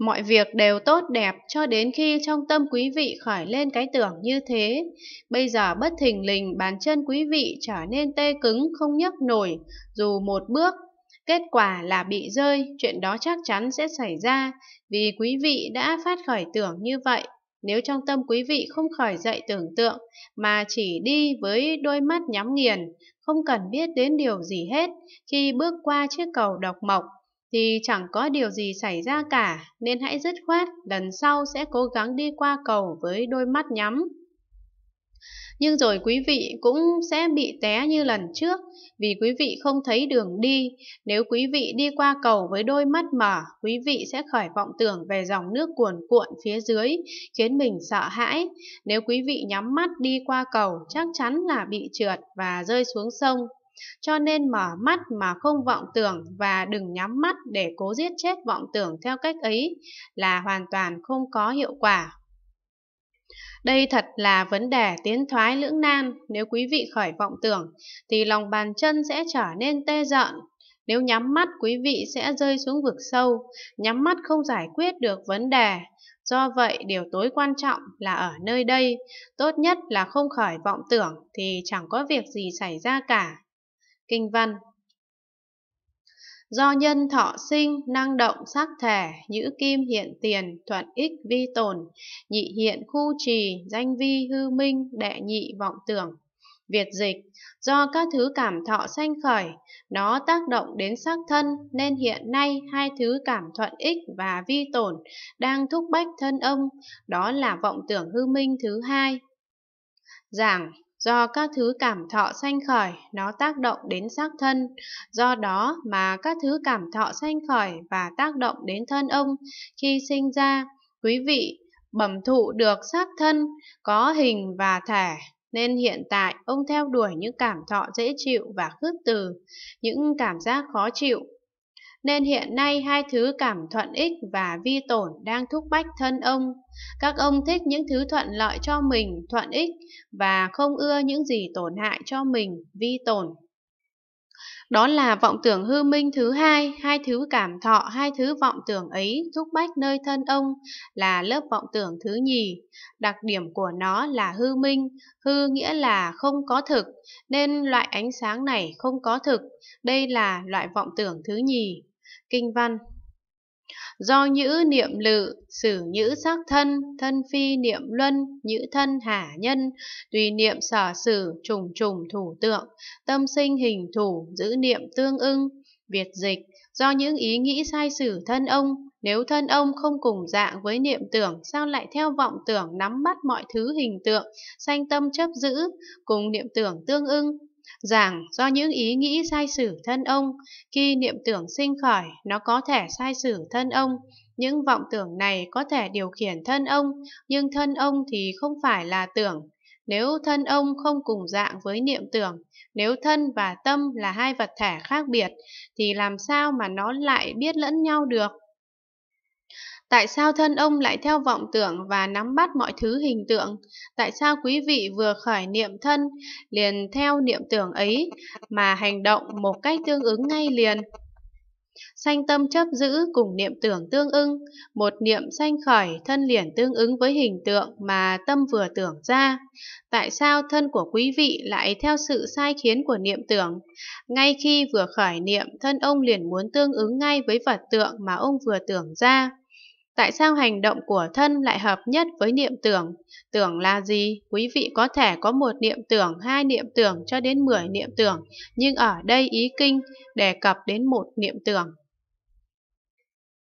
Mọi việc đều tốt đẹp cho đến khi trong tâm quý vị khởi lên cái tưởng như thế. Bây giờ bất thình lình bàn chân quý vị trở nên tê cứng không nhấc nổi dù một bước. Kết quả là bị rơi, chuyện đó chắc chắn sẽ xảy ra vì quý vị đã phát khởi tưởng như vậy. Nếu trong tâm quý vị không khởi dậy tưởng tượng mà chỉ đi với đôi mắt nhắm nghiền, không cần biết đến điều gì hết khi bước qua chiếc cầu độc mộc thì chẳng có điều gì xảy ra cả, nên hãy dứt khoát, lần sau sẽ cố gắng đi qua cầu với đôi mắt nhắm. Nhưng rồi quý vị cũng sẽ bị té như lần trước, vì quý vị không thấy đường đi. Nếu quý vị đi qua cầu với đôi mắt mở, quý vị sẽ khởi vọng tưởng về dòng nước cuồn cuộn phía dưới, khiến mình sợ hãi. Nếu quý vị nhắm mắt đi qua cầu, chắc chắn là bị trượt và rơi xuống sông. Cho nên mở mắt mà không vọng tưởng và đừng nhắm mắt để cố giết chết vọng tưởng theo cách ấy là hoàn toàn không có hiệu quả. Đây thật là vấn đề tiến thoái lưỡng nan, nếu quý vị khởi vọng tưởng thì lòng bàn chân sẽ trở nên tê dợn. Nếu nhắm mắt quý vị sẽ rơi xuống vực sâu, nhắm mắt không giải quyết được vấn đề. Do vậy điều tối quan trọng là ở nơi đây, tốt nhất là không khởi vọng tưởng thì chẳng có việc gì xảy ra cả. Kinh văn Do nhân thọ sinh, năng động sắc thể, nhữ kim hiện tiền, thuận ích vi tồn, nhị hiện khu trì, danh vi hư minh, đệ nhị vọng tưởng. Việt dịch, do các thứ cảm thọ sanh khởi, nó tác động đến xác thân nên hiện nay hai thứ cảm thuận ích và vi tổn đang thúc bách thân ông, đó là vọng tưởng hư minh thứ hai. Giảng Do các thứ cảm thọ sanh khởi, nó tác động đến xác thân. Do đó mà các thứ cảm thọ sanh khởi và tác động đến thân ông khi sinh ra, quý vị bẩm thụ được xác thân có hình và thể nên hiện tại ông theo đuổi những cảm thọ dễ chịu và khước từ, những cảm giác khó chịu, nên hiện nay hai thứ cảm thuận ích và vi tổn đang thúc bách thân ông. Các ông thích những thứ thuận lợi cho mình, thuận ích, và không ưa những gì tổn hại cho mình, vi tổn. Đó là vọng tưởng hư minh thứ hai, hai thứ cảm thọ, hai thứ vọng tưởng ấy thúc bách nơi thân ông là lớp vọng tưởng thứ nhì. Đặc điểm của nó là hư minh, hư nghĩa là không có thực, nên loại ánh sáng này không có thực, đây là loại vọng tưởng thứ nhì kinh văn do nhữ niệm lự xử nhữ sắc thân thân phi niệm luân nhữ thân hả nhân tùy niệm sở xử trùng trùng thủ tượng tâm sinh hình thủ giữ niệm tương ưng việt dịch do những ý nghĩ sai sử thân ông nếu thân ông không cùng dạng với niệm tưởng sao lại theo vọng tưởng nắm bắt mọi thứ hình tượng sanh tâm chấp giữ cùng niệm tưởng tương ưng rằng do những ý nghĩ sai sử thân ông, khi niệm tưởng sinh khởi, nó có thể sai sử thân ông, những vọng tưởng này có thể điều khiển thân ông, nhưng thân ông thì không phải là tưởng. Nếu thân ông không cùng dạng với niệm tưởng, nếu thân và tâm là hai vật thể khác biệt, thì làm sao mà nó lại biết lẫn nhau được? Tại sao thân ông lại theo vọng tưởng và nắm bắt mọi thứ hình tượng? Tại sao quý vị vừa khởi niệm thân liền theo niệm tưởng ấy mà hành động một cách tương ứng ngay liền? Sanh tâm chấp giữ cùng niệm tưởng tương ưng, một niệm sanh khởi thân liền tương ứng với hình tượng mà tâm vừa tưởng ra. Tại sao thân của quý vị lại theo sự sai khiến của niệm tưởng? Ngay khi vừa khởi niệm, thân ông liền muốn tương ứng ngay với vật tượng mà ông vừa tưởng ra. Tại sao hành động của thân lại hợp nhất với niệm tưởng? Tưởng là gì? Quý vị có thể có một niệm tưởng, hai niệm tưởng cho đến 10 niệm tưởng, nhưng ở đây ý kinh đề cập đến một niệm tưởng.